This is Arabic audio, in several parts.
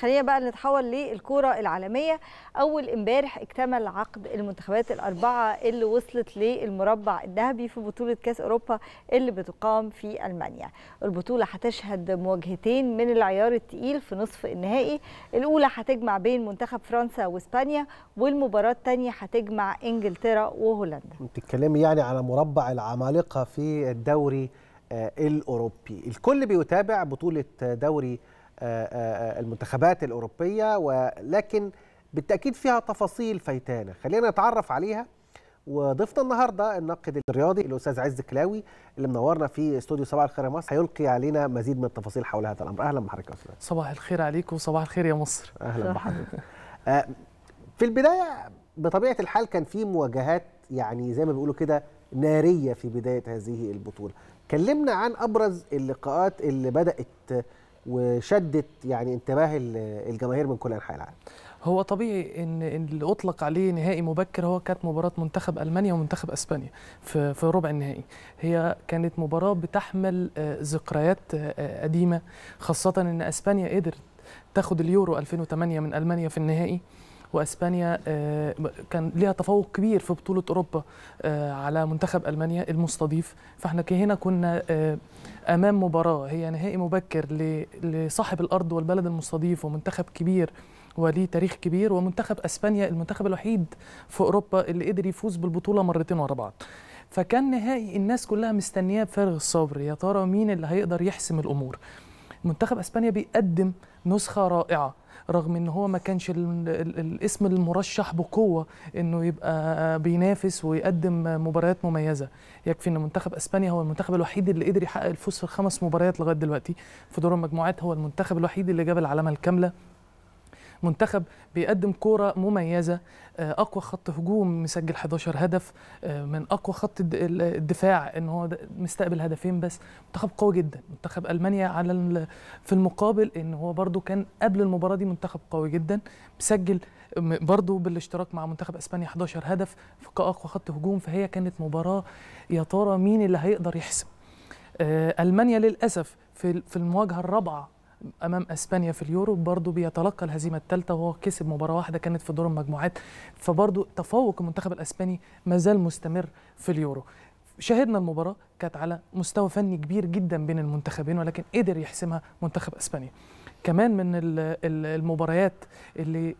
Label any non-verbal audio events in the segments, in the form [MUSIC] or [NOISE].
خلينا بقى نتحول للكوره العالميه اول امبارح اكتمل عقد المنتخبات الاربعه اللي وصلت للمربع الذهبي في بطوله كاس اوروبا اللي بتقام في المانيا البطوله هتشهد مواجهتين من العيار الثقيل في نصف النهائي الاولى هتجمع بين منتخب فرنسا واسبانيا والمباراه الثانيه هتجمع انجلترا وهولندا بتتكلمي يعني على مربع العمالقه في الدوري آه، الاوروبي الكل بيتابع بطوله دوري آه، آه، آه، المنتخبات الأوروبية ولكن بالتأكيد فيها تفاصيل فيتانة خلينا نتعرف عليها وضيفنا النهارده الناقد الرياضي الاستاذ عز كلاوي اللي منورنا في استوديو صباح الخير يا مصر هيلقي علينا مزيد من التفاصيل حول هذا الامر اهلا بحضرتك يا استاذ صباح الخير عليكم وصباح الخير يا مصر اهلا [LAUGHS] بحضرتك في البدايه بطبيعه الحال كان في مواجهات يعني زي ما بيقولوا كده ناريه في بدايه هذه البطوله كلمنا عن ابرز اللقاءات اللي بدات وشدت يعني انتباه الجماهير من كل انحاء العالم هو طبيعي ان اللي اطلق عليه نهائي مبكر هو كانت مباراه منتخب المانيا ومنتخب اسبانيا في في ربع النهائي هي كانت مباراه بتحمل آه، ذكريات آه، آه، قديمه خاصه ان اسبانيا قدرت تاخد اليورو 2008 من المانيا في النهائي واسبانيا آه، كان ليها تفوق كبير في بطوله اوروبا آه، على منتخب المانيا المستضيف فاحنا هنا كنا آه، امام مباراه هي نهائي مبكر لصاحب الارض والبلد المستضيف ومنتخب كبير وليه تاريخ كبير ومنتخب اسبانيا المنتخب الوحيد في اوروبا اللي قدر يفوز بالبطوله مرتين ورا بعض فكان نهائي الناس كلها مستنياه بفارغ الصبر يا ترى مين اللي هيقدر يحسم الامور منتخب اسبانيا بيقدم نسخه رائعه رغم ان هو ما كانش الاسم المرشح بقوه انه يبقى بينافس ويقدم مباريات مميزه يكفي ان منتخب اسبانيا هو المنتخب الوحيد اللي قدر يحقق الفوز في الخمس مباريات لغايه دلوقتي في دور المجموعات هو المنتخب الوحيد اللي جاب العلامه الكامله منتخب بيقدم كوره مميزه آه، اقوى خط هجوم مسجل 11 هدف آه، من اقوى خط الدفاع ان هو مستقبل هدفين بس منتخب قوي جدا منتخب المانيا على في المقابل ان هو برده كان قبل المباراه دي منتخب قوي جدا مسجل برضه بالاشتراك مع منتخب اسبانيا 11 هدف في اقوى خط هجوم فهي كانت مباراه يا ترى مين اللي هيقدر يحسم آه، المانيا للاسف في في المواجهه الرابعه امام اسبانيا في اليورو برضه بيتلقى الهزيمه الثالثه وهو كسب مباراه واحده كانت في دور المجموعات فبرضه تفوق المنتخب الاسباني ما زال مستمر في اليورو شاهدنا المباراة كانت على مستوى فني كبير جدا بين المنتخبين ولكن قدر يحسمها منتخب اسبانيا كمان من المباريات اللي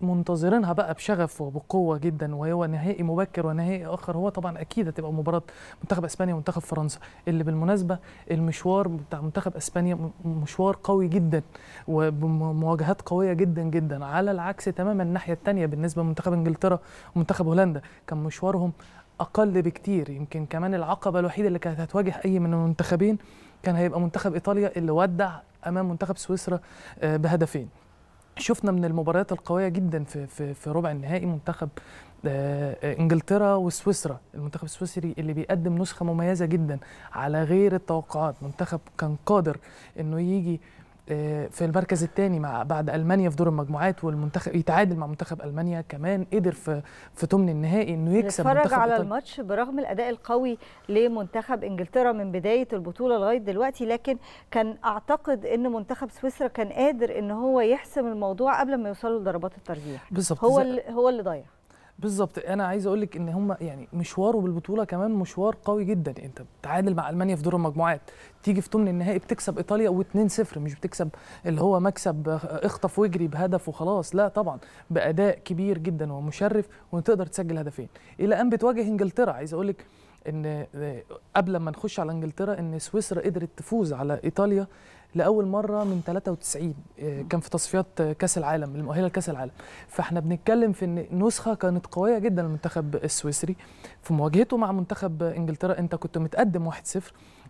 منتظرينها بقى بشغف وبقوه جدا وهو نهائي مبكر ونهائي اخر هو طبعا اكيد هتبقى مباراه منتخب اسبانيا ومنتخب فرنسا اللي بالمناسبه المشوار بتاع منتخب اسبانيا مشوار قوي جدا ومواجهات قويه جدا جدا على العكس تماما الناحيه الثانيه بالنسبه لمنتخب انجلترا ومنتخب هولندا كان مشوارهم اقل بكتير يمكن كمان العقبه الوحيده اللي كانت هتواجه اي من المنتخبين كان هيبقى منتخب ايطاليا اللي ودع امام منتخب سويسرا آه، بهدفين شفنا من المباريات القويه جدا في في في ربع النهائي منتخب آه، آه، انجلترا وسويسرا المنتخب السويسري اللي بيقدم نسخه مميزه جدا على غير التوقعات منتخب كان قادر انه يجي آه، في المركز الثاني مع بعد المانيا في دور المجموعات والمنتخب يتعادل مع منتخب المانيا كمان قدر في في ثمن النهائي انه يكسب منتخب على الماتش برغم الاداء القوي لمنتخب انجلترا من بدايه البطوله لغايه دلوقتي لكن كان اعتقد ان منتخب سويسرا كان قادر ان هو يحسم الموضوع قبل ما يوصلوا لضربات الترجيح بالظبط هو هو اللي ضيع بالظبط انا عايز اقول لك ان هم يعني مشواره بالبطوله كمان مشوار قوي جدا يعني انت بتعادل مع المانيا في دور المجموعات تيجي في ثمن النهائي بتكسب ايطاليا و2-0 مش بتكسب اللي هو مكسب اخطف واجري بهدف وخلاص لا طبعا باداء كبير جدا ومشرف وتقدر تسجل هدفين الى ان بتواجه انجلترا عايز اقول لك ان قبل ما نخش على انجلترا ان سويسرا قدرت تفوز على ايطاليا لاول مره من 93 آه، كان في تصفيات كاس العالم المؤهله لكاس العالم فاحنا بنتكلم في ان نسخه كانت قويه جدا المنتخب السويسري في مواجهته مع منتخب انجلترا انت كنت متقدم 1-0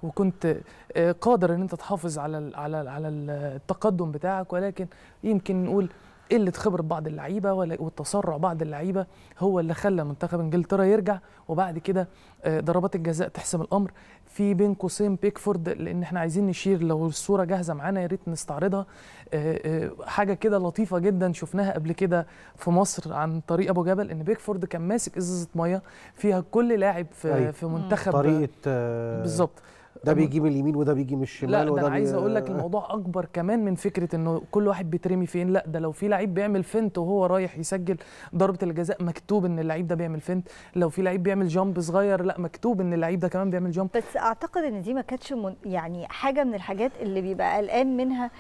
وكنت آه، قادر ان انت تحافظ على على على التقدم بتاعك ولكن يمكن نقول قله خبره بعض اللعيبه والتسرع بعض اللعيبه هو اللي خلى منتخب انجلترا يرجع وبعد كده آه، ضربات الجزاء تحسم الامر في بين قوسين بيكفورد لان احنا عايزين نشير لو الصوره جاهزه معانا يا ريت نستعرضها آه، آه، حاجه كده لطيفه جدا شفناها قبل كده في مصر عن طريق ابو جبل ان بيكفورد كان ماسك ازازه ميه فيها كل لاعب في, طيب. في منتخب طريقه آه، بالظبط ده بيجي من اليمين وده بيجي من الشمال لا ده انا عايز اقول لك الموضوع اكبر كمان من فكره انه كل واحد بيترمي فين لا ده لو في لعيب بيعمل فنت وهو رايح يسجل ضربه الجزاء مكتوب ان اللعيب ده بيعمل فنت لو في لعيب بيعمل جامب صغير لا مكتوب ان اللعيب ده كمان بيعمل جامب بس اعتقد ان دي ما كانتش يعني حاجه من الحاجات اللي بيبقى قلقان منها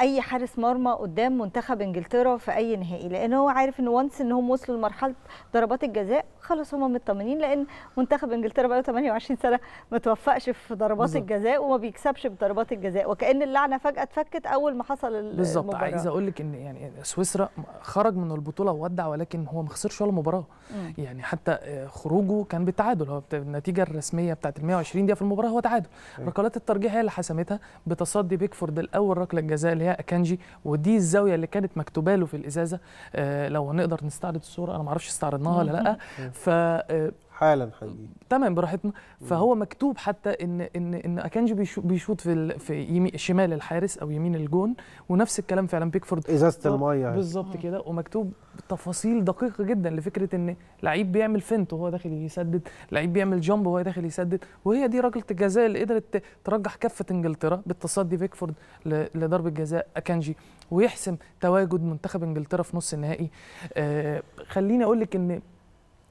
اي حارس مرمى قدام منتخب انجلترا في اي نهائي لان هو عارف ان وانس انهم وصلوا لمرحله ضربات الجزاء خلاص هم مطمنين لان منتخب انجلترا بقى 28 سنه ما توفقش في ضربات بالزبط. الجزاء وما بيكسبش بضربات الجزاء وكان اللعنه فجاه اتفكت اول ما حصل المباراه بالظبط عايز اقول لك ان يعني سويسرا خرج من البطوله وودع ولكن هو ما خسرش ولا مباراه م. يعني حتى آه، خروجه كان بالتعادل هو النتيجه الرسميه بتاعت ال 120 دقيقه في المباراه هو تعادل ركلات الترجيح هي اللي حسمتها بتصدي بيكفورد الاول ركله ركله الجزاء اللي هي اكانجي ودي الزاويه اللي كانت مكتوبه له في الازازه آه، لو هنقدر نستعرض الصوره انا ما اعرفش استعرضناها ولا لا ف آه، حالا حقيقي تمام براحتنا فهو مكتوب حتى ان ان ان اكانجي بيشوط في في يمين شمال الحارس او يمين الجون ونفس الكلام فعلا بيكفورد ازازه الميه بالظبط كده ومكتوب تفاصيل دقيقه جدا لفكره ان لعيب بيعمل فنت وهو داخل يسدد لعيب بيعمل جامب وهو داخل يسدد وهي دي ركله الجزاء اللي قدرت ترجح كفه انجلترا بالتصدي بيكفورد لضربه جزاء اكانجي ويحسم تواجد منتخب انجلترا في نص النهائي آه، خليني اقول لك ان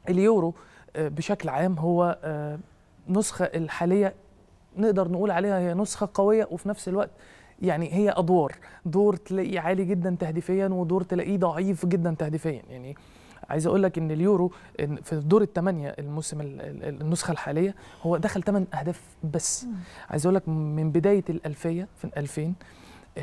اليورو آه، بشكل عام هو آه، نسخة الحالية نقدر نقول عليها هي نسخة قوية وفي نفس الوقت يعني هي أدوار دور تلاقيه عالي جدا تهديفيا ودور تلاقيه ضعيف جدا تهديفيا يعني عايز اقول لك ان اليورو في الدور الثمانيه الموسم النسخه الحاليه هو دخل ثمان اهداف بس عايز اقول لك من بدايه الالفيه في 2000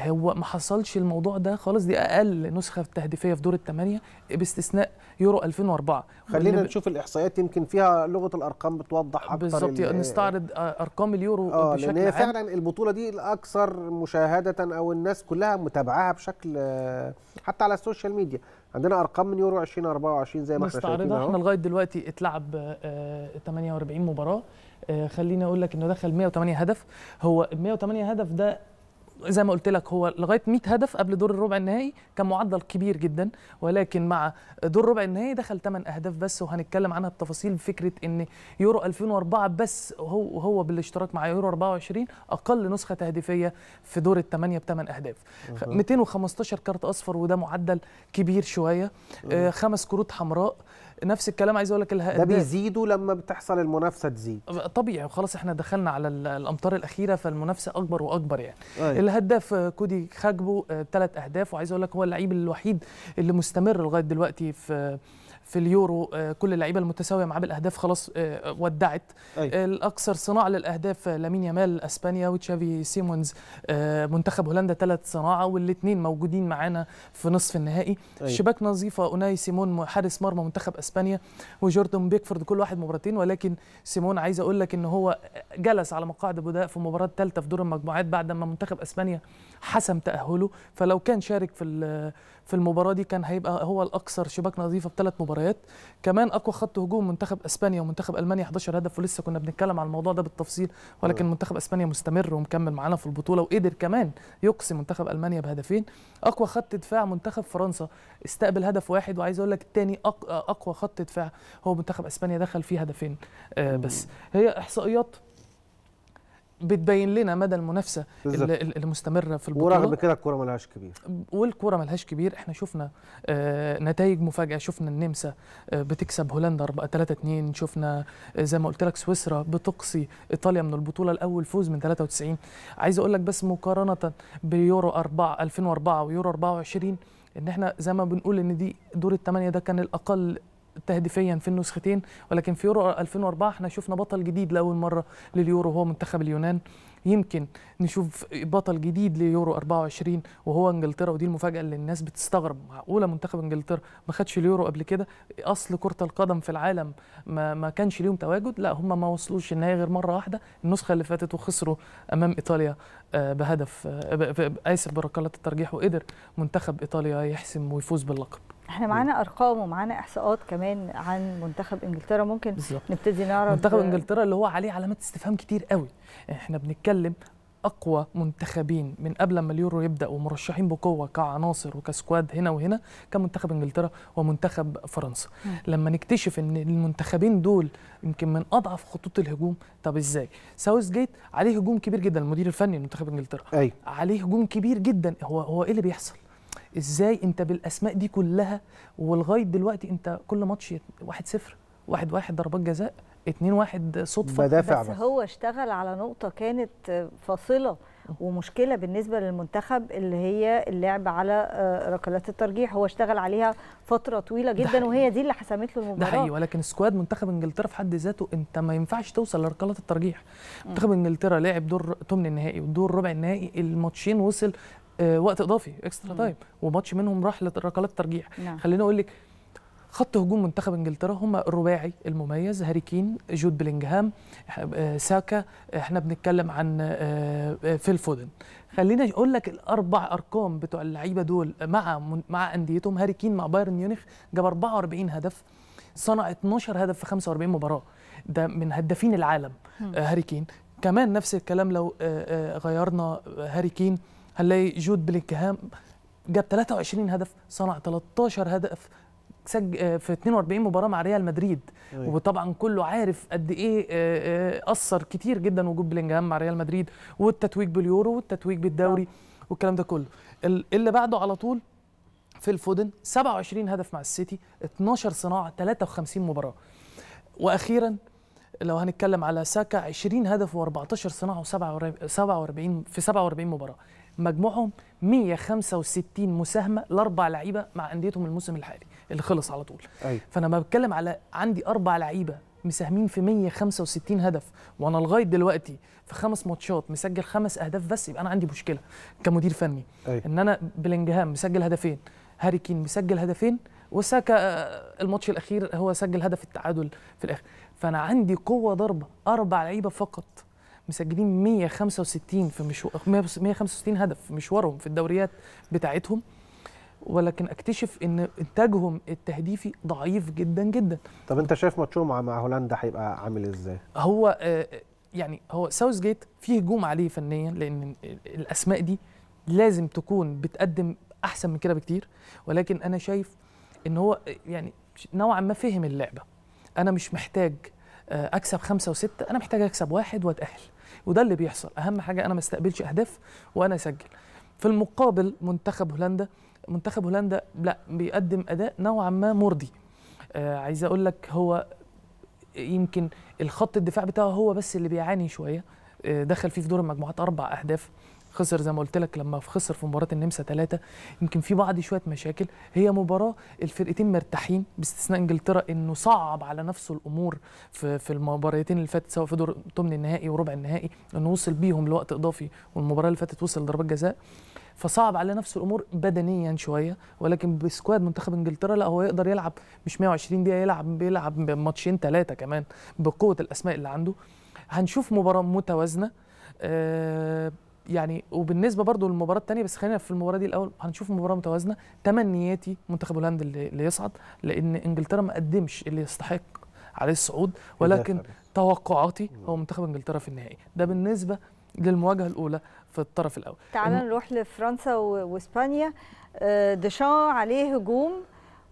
هو ما حصلش الموضوع ده خالص دي اقل نسخه تهديفيه في دور الثمانيه باستثناء يورو 2004 خلينا ب... نشوف الاحصائيات يمكن فيها لغه الارقام بتوضح اكتر بالظبط نستعرض ارقام اليورو آه بشكل لان هي فعلا البطوله دي الاكثر مشاهده او الناس كلها متابعاها بشكل حتى على السوشيال ميديا عندنا ارقام من يورو 2024 زي ما احنا شايفين احنا لغايه دلوقتي اتلعب 48 آه، مباراه آه، خليني اقول لك انه دخل 108 هدف هو ال 108 هدف ده زي ما قلت لك هو لغايه 100 هدف قبل دور الربع النهائي كان معدل كبير جدا ولكن مع دور الربع النهائي دخل 8 اهداف بس وهنتكلم عنها بتفاصيل فكره ان يورو 2004 بس هو هو بالاشتراك مع يورو 24 اقل نسخه تهديفيه في دور الثمانيه بثمان اهداف 215 كارت اصفر وده معدل كبير شويه آه، خمس كروت حمراء نفس الكلام عايز اقول لك ده بيزيدوا لما بتحصل المنافسه تزيد طبيعي وخلاص احنا دخلنا على الامطار الاخيره فالمنافسه اكبر واكبر يعني أي. أيوة. الهداف آه، كودي خاجبو ثلاث آه، اهداف وعايز اقول لك هو اللعيب الوحيد اللي مستمر لغايه دلوقتي في آه، في اليورو آه، كل اللعيبه المتساويه معاه بالاهداف خلاص آه، ودعت أي. آه، الاكثر صناعه للاهداف لامين يامال اسبانيا وتشافي سيمونز منتخب هولندا ثلاث صناعه والاثنين موجودين معانا في نصف النهائي أي. شباك نظيفه اوناي سيمون حارس مرمى منتخب اسبانيا وجوردن بيكفورد كل واحد مباراتين ولكن سيمون عايز اقول لك ان هو جلس على مقاعد بداء في مباراه ثالثه في دور المجموعات بعد ما منتخب اسبانيا حسم تاهله فلو كان شارك في في المباراه دي كان هيبقى هو الاكثر شباك نظيفه في ثلاث مباريات كمان اقوى خط هجوم منتخب اسبانيا ومنتخب المانيا 11 هدف ولسه كنا بنتكلم عن الموضوع ده بالتفصيل ولكن آه. منتخب اسبانيا مستمر ومكمل معانا في البطوله وقدر كمان يقصي منتخب المانيا بهدفين اقوى خط دفاع منتخب فرنسا استقبل هدف واحد وعايز اقول لك الثاني اقوى خط دفاع هو منتخب اسبانيا دخل فيه هدفين آه، بس هي احصائيات بتبين لنا مدى المنافسه بالزبط. المستمره في البطوله ورغم كده الكوره ملهاش كبير والكوره ملهاش كبير احنا شفنا آه، نتائج مفاجاه شفنا النمسا آه، بتكسب هولندا 3 2 شفنا آه، زي ما قلت لك سويسرا بتقصي ايطاليا من البطوله الاول فوز من 93 عايز اقول لك بس مقارنه بيورو 4 2004 ويورو 24 ان احنا زي ما بنقول ان دي دور الثمانيه ده كان الاقل تهديفيا في النسختين ولكن في يورو 2004 احنا شفنا بطل جديد لاول مره لليورو هو منتخب اليونان يمكن نشوف بطل جديد ليورو 24 وهو انجلترا ودي المفاجاه اللي الناس بتستغرب معقوله منتخب انجلترا ما خدش اليورو قبل كده اصل كره القدم في العالم ما, ما كانش ليهم تواجد لا هم ما وصلوش النهائي غير مره واحده النسخه اللي فاتت وخسروا امام ايطاليا آه، بهدف آه، اسف بركلات الترجيح وقدر منتخب ايطاليا يحسم ويفوز باللقب احنا معانا ارقام ومعانا احصاءات كمان عن منتخب انجلترا ممكن بالزبط. نبتدي نعرف منتخب انجلترا اللي هو عليه علامات استفهام كتير قوي احنا بنتكلم اقوى منتخبين من قبل ما اليورو يبدا ومرشحين بقوه كعناصر وكسكواد هنا وهنا كان منتخب انجلترا ومنتخب فرنسا م. لما نكتشف ان المنتخبين دول يمكن من اضعف خطوط الهجوم طب ازاي ساوث جيت عليه هجوم كبير جدا المدير الفني لمنتخب انجلترا أي. عليه هجوم كبير جدا هو هو ايه اللي بيحصل ازاي انت بالاسماء دي كلها ولغايه دلوقتي انت كل ماتش 1 0 1 1 ضربات جزاء 2 1 صدفه بدافع بس, بس هو اشتغل على نقطه كانت فاصله ومشكله بالنسبه للمنتخب اللي هي اللعب على آه، ركلات الترجيح هو اشتغل عليها فتره طويله جدا وهي دي اللي حسمت له المباراه ده حقيقي ولكن سكواد منتخب انجلترا في حد ذاته انت ما ينفعش توصل لركلات الترجيح منتخب انجلترا لعب دور ثمن النهائي ودور ربع النهائي الماتشين وصل آه، وقت اضافي اكسترا تايم وماتش منهم راح لركلات ترجيح نعم. خليني اقول لك خط هجوم منتخب انجلترا هم الرباعي المميز هاري كين جود بلينغهام آه، ساكا آه، احنا بنتكلم عن فيل فودن خلينا اقول لك الاربع ارقام بتوع اللعيبه دول مع مع انديتهم هاري كين مع بايرن ميونخ جاب 44 هدف صنع 12 هدف في 45 مباراه ده من هدافين العالم هاري كين كمان نفس الكلام لو غيرنا هاري كين هنلاقي جود بلينكهام جاب 23 هدف صنع 13 هدف سج... آه، في 42 مباراه مع ريال مدريد أوي. أيوة. وطبعا كله عارف قد ايه آه، آه، اثر كتير جدا وجود بلينجهام مع ريال مدريد والتتويج باليورو والتتويج بالدوري نعم. والكلام ده كله اللي بعده على طول في الفودن 27 هدف مع السيتي 12 صناعه 53 مباراه واخيرا لو هنتكلم على ساكا 20 هدف و14 صناعه و47 في 47 مباراه مجموعهم 165 مساهمه لاربع لعيبه مع انديتهم الموسم الحالي اللي خلص على طول أي. فانا ما بتكلم على عندي اربع لعيبه مساهمين في 165 هدف وانا لغايه دلوقتي في خمس ماتشات مسجل خمس اهداف بس يبقى انا عندي مشكله كمدير فني أي. ان انا بلينجهام مسجل هدفين هاري كين مسجل هدفين وساكا آه، الماتش الاخير هو سجل هدف التعادل في الاخر فانا عندي قوه ضربه اربع لعيبه فقط مسجلين 165 في مشوار 165 هدف في مشوارهم في الدوريات بتاعتهم ولكن اكتشف ان انتاجهم التهديفي ضعيف جدا جدا طب انت شايف ماتشهم مع هولندا هيبقى عامل ازاي هو آه، يعني هو ساوث جيت فيه هجوم عليه فنيا لان الاسماء دي لازم تكون بتقدم احسن من كده بكتير ولكن انا شايف ان هو يعني نوعا ما فهم اللعبه انا مش محتاج آه، اكسب خمسه وسته انا محتاج اكسب واحد واتاهل وده اللي بيحصل اهم حاجه انا ما استقبلش اهداف وانا اسجل في المقابل منتخب هولندا منتخب هولندا لا بيقدم اداء نوعا ما مرضي آه عايز اقول لك هو يمكن الخط الدفاع بتاعه هو بس اللي بيعاني شويه آه دخل فيه في دور المجموعات اربع اهداف خسر زي ما قلت لك لما خسر في مباراه النمسا ثلاثة يمكن في بعض شويه مشاكل هي مباراه الفرقتين مرتاحين باستثناء انجلترا انه صعب على نفسه الامور في في المباراتين اللي فاتت سواء في دور ثمن النهائي وربع النهائي انه وصل بيهم لوقت اضافي والمباراه اللي فاتت وصل ضربات جزاء فصعب على نفسه الامور بدنيا شويه ولكن بسكواد منتخب انجلترا لا هو يقدر يلعب مش 120 دقيقه يلعب بيلعب ماتشين ثلاثه كمان بقوه الاسماء اللي عنده هنشوف مباراه متوازنه أه يعني وبالنسبه برضو للمباراه الثانيه بس خلينا في المباراه دي الاول هنشوف مباراه متوازنه تمنياتي منتخب هولندا اللي يصعد لان انجلترا ما قدمش اللي يستحق عليه الصعود ولكن توقعاتي هو منتخب انجلترا في النهائي ده بالنسبه للمواجهه الاولى في الطرف الاول تعال نروح لفرنسا واسبانيا آه، ديشان عليه هجوم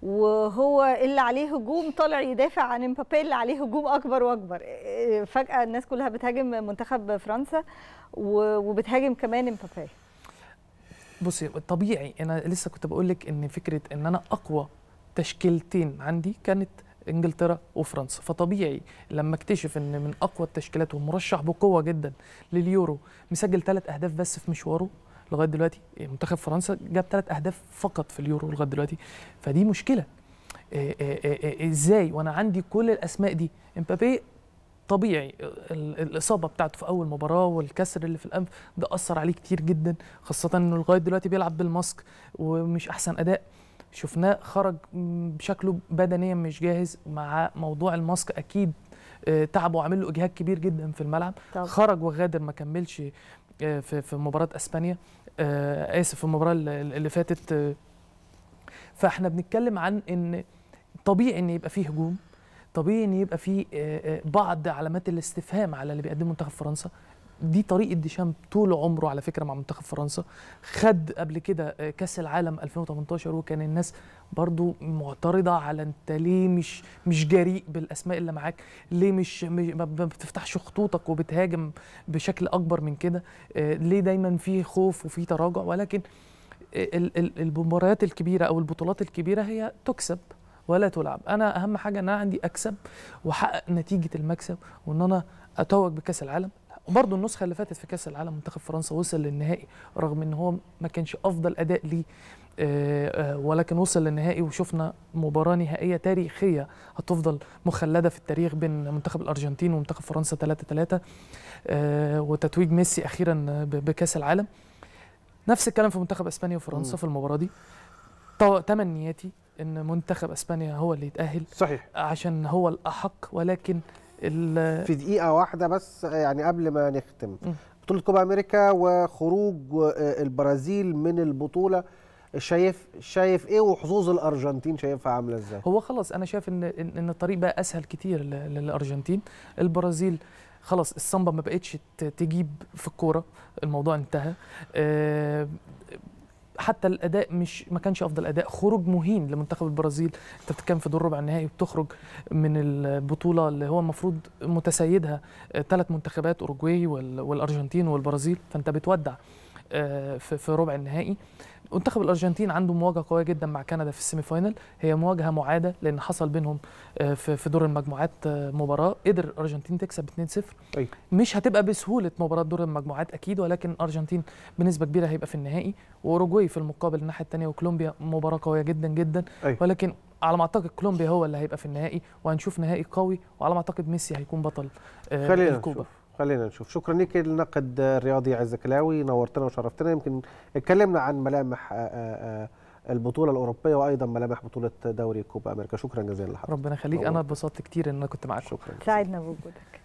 وهو اللي عليه هجوم طالع يدافع عن امبابي اللي عليه هجوم اكبر واكبر آه، آه، فجاه الناس كلها بتهاجم منتخب فرنسا وبتهاجم كمان امبابي بصي طبيعي انا لسه كنت بقول لك ان فكره ان انا اقوى تشكيلتين عندي كانت انجلترا وفرنسا فطبيعي لما اكتشف ان من اقوى التشكيلات والمرشح بقوه جدا لليورو مسجل ثلاث اهداف بس في مشواره لغايه دلوقتي إيه، منتخب فرنسا جاب ثلاث اهداف فقط في اليورو لغايه دلوقتي فدي مشكله إيه، إيه، ازاي وانا عندي كل الاسماء دي امبابي طبيعي الاصابه بتاعته في اول مباراه والكسر اللي في الانف ده اثر عليه كتير جدا خاصه انه لغايه دلوقتي بيلعب بالماسك ومش احسن اداء شفناه خرج بشكله بدنيا مش جاهز مع موضوع الماسك اكيد آه، تعبه وعامل له اجهاد كبير جدا في الملعب طب. خرج وغادر ما كملش آه، في في مباراه اسبانيا آه، اسف في المباراه اللي فاتت فاحنا بنتكلم عن ان طبيعي ان يبقى فيه هجوم طبيعي ان يبقى في آه، آه، بعض علامات الاستفهام على اللي بيقدمه منتخب فرنسا دي طريقه ديشام طول عمره على فكره مع منتخب فرنسا خد قبل كده آه، كاس العالم 2018 وكان الناس برضو معترضه على انت ليه مش مش جريء بالاسماء اللي معاك ليه مش ما بتفتحش خطوطك وبتهاجم بشكل اكبر من كده ليه دايما في خوف وفي تراجع ولكن المباريات الكبيره او البطولات الكبيره هي تكسب ولا تلعب انا اهم حاجه ان انا عندي اكسب واحقق نتيجه المكسب وان انا اتوج بكاس العالم برضه النسخه اللي فاتت في كاس العالم منتخب فرنسا وصل للنهائي رغم ان هو ما كانش افضل اداء ليه آه، آه، ولكن وصل للنهائي وشفنا مباراة نهائية تاريخية هتفضل مخلدة في التاريخ بين منتخب الأرجنتين ومنتخب فرنسا 3-3 آه، وتتويج ميسي أخيرا بكأس العالم نفس الكلام في منتخب اسبانيا وفرنسا في المباراه دي تمنياتي ان منتخب اسبانيا هو اللي يتاهل صحيح عشان هو الاحق ولكن في دقيقه واحده بس يعني قبل ما نختم بطوله كوبا امريكا وخروج آه، البرازيل من البطوله شايف شايف ايه وحظوظ الارجنتين شايفها عامله ازاي هو خلاص انا شايف ان ان الطريق بقى اسهل كتير للارجنتين البرازيل خلاص الصنبه ما بقتش تجيب في الكوره الموضوع انتهى آه، حتى الاداء مش ما كانش افضل اداء خروج مهين لمنتخب البرازيل انت بتتكلم في دور ربع النهائي وبتخرج من البطوله اللي هو المفروض متسيدها ثلاث آه، منتخبات اوروجواي والارجنتين والبرازيل فانت بتودع آه، في ربع النهائي منتخب الارجنتين عنده مواجهه قويه جدا مع كندا في السيمي فاينل هي مواجهه معاده لان حصل بينهم آه، في دور المجموعات آه، مباراه قدر الارجنتين تكسب 2-0 أيه. طيب. مش هتبقى بسهوله مباراه دور المجموعات اكيد ولكن الارجنتين بنسبه كبيره هيبقى في النهائي واوروجواي في المقابل الناحيه الثانيه وكولومبيا مباراه قويه جدا جدا أيه. ولكن على ما اعتقد كولومبيا هو اللي هيبقى في النهائي وهنشوف نهائي قوي وعلى ما اعتقد ميسي هيكون بطل آه، خلينا الكوبا نشوف. خلينا نشوف شكرا ليك الناقد الرياضي عز كلاوي نورتنا وشرفتنا يمكن اتكلمنا عن ملامح آه، آه، آه، البطولة الأوروبية وأيضا ملامح بطولة دوري كوبا أمريكا شكرا جزيلا لحضرتك ربنا يخليك أنا اتبسطت كتير إن أنا كنت معاك شكرا سعدنا بوجودك